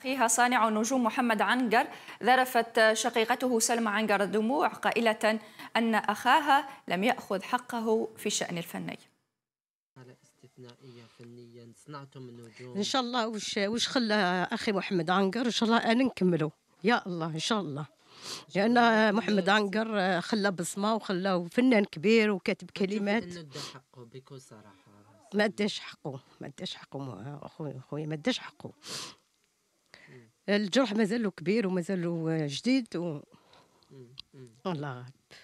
أخيها صانع النجوم محمد عنقر ذرفت شقيقته سلمى عنقر الدموع قائلة أن أخاها لم يأخذ حقه في الشأن الفني استثنائيه فنيا صنعتم النجوم ان شاء الله وش وش خلى اخي محمد عنقر ان شاء الله انا نكمله يا الله ان شاء الله لان محمد عنقر خلى بصمه وخلى فنان كبير وكاتب كلمات حقه بكل صراحه ما اداش حقه ما اداش حقه اخوي اخوي ما اداش حقه الجرح مازال كبير ومازال جديد و... الله غالب